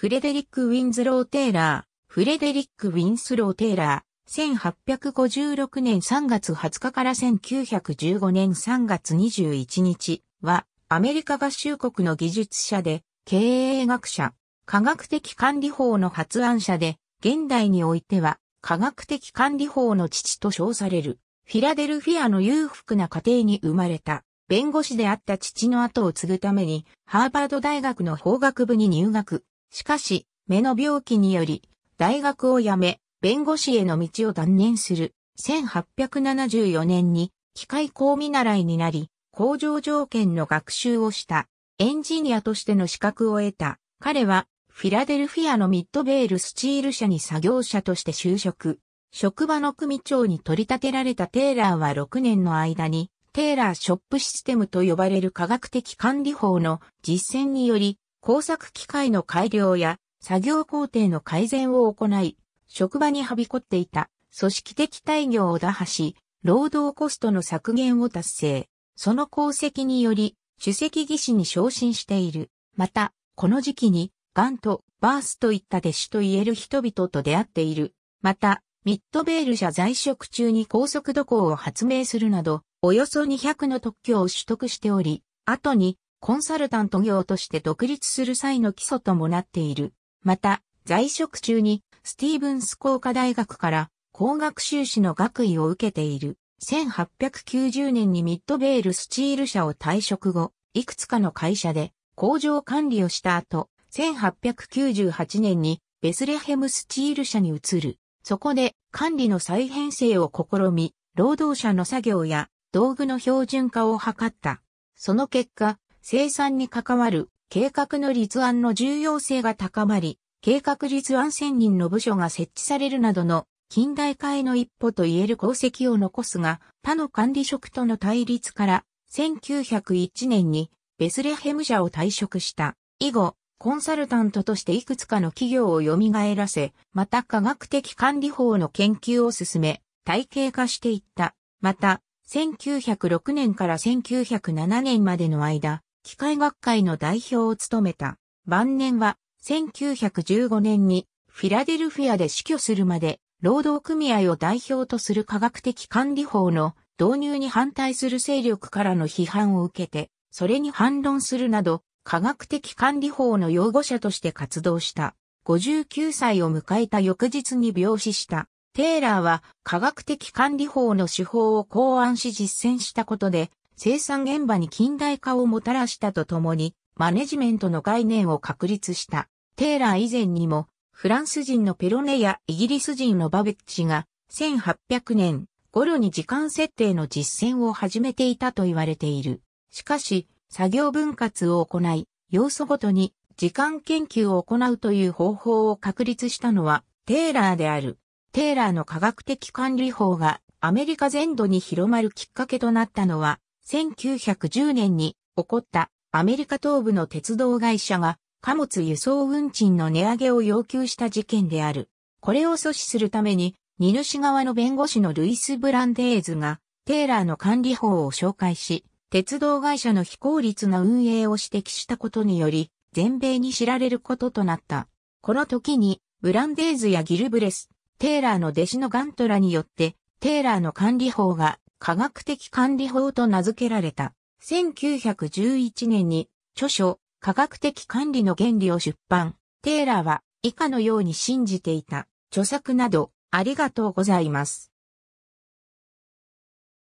フレデリック・ウィンズロー・テイラー、フレデリック・ウィンスロー・テイラー、1856年3月20日から1915年3月21日は、アメリカ合衆国の技術者で、経営学者、科学的管理法の発案者で、現代においては、科学的管理法の父と称される、フィラデルフィアの裕福な家庭に生まれた、弁護士であった父の後を継ぐために、ハーバード大学の法学部に入学。しかし、目の病気により、大学を辞め、弁護士への道を断念する。1874年に機械工見習いになり、工場条件の学習をした。エンジニアとしての資格を得た。彼は、フィラデルフィアのミッドベールスチール社に作業者として就職。職場の組長に取り立てられたテイラーは6年の間に、テイラーショップシステムと呼ばれる科学的管理法の実践により、工作機械の改良や作業工程の改善を行い、職場にはびこっていた組織的対業を打破し、労働コストの削減を達成。その功績により、主席技師に昇進している。また、この時期に、ガンとバースといった弟子と言える人々と出会っている。また、ミッドベール社在職中に高速度行を発明するなど、およそ200の特許を取得しており、後にコンサルタント業として独立する際の基礎ともなっている。また、在職中にスティーブンス工科大学から工学修士の学位を受けている。1890年にミッドベールスチール社を退職後、いくつかの会社で工場管理をした後、1898年にベスレヘムスチール社に移る。そこで管理の再編成を試み、労働者の作業や道具の標準化を図った。その結果、生産に関わる計画の立案の重要性が高まり、計画立案専任の部署が設置されるなどの近代化への一歩と言える功績を残すが、他の管理職との対立から、1901年にベスレヘム社を退職した。以後、コンサルタントとしていくつかの企業を蘇らせ、また科学的管理法の研究を進め、体系化していった。また、1906年から1907年までの間、機械学会の代表を務めた。晩年は1915年にフィラデルフィアで死去するまで労働組合を代表とする科学的管理法の導入に反対する勢力からの批判を受けて、それに反論するなど、科学的管理法の擁護者として活動した。59歳を迎えた翌日に病死した。テーラーは科学的管理法の手法を考案し実践したことで、生産現場に近代化をもたらしたとともに、マネジメントの概念を確立した。テーラー以前にも、フランス人のペロネやイギリス人のバベッチが、1800年頃に時間設定の実践を始めていたと言われている。しかし、作業分割を行い、要素ごとに時間研究を行うという方法を確立したのは、テーラーである。テーラーの科学的管理法がアメリカ全土に広まるきっかけとなったのは、1910年に起こったアメリカ東部の鉄道会社が貨物輸送運賃の値上げを要求した事件である。これを阻止するために、荷主側の弁護士のルイス・ブランデーズが、テーラーの管理法を紹介し、鉄道会社の非効率な運営を指摘したことにより、全米に知られることとなった。この時に、ブランデーズやギルブレス、テーラーの弟子のガントラによって、テーラーの管理法が科学的管理法と名付けられた。1911年に著書科学的管理の原理を出版。テーラーは以下のように信じていた。著作などありがとうございます。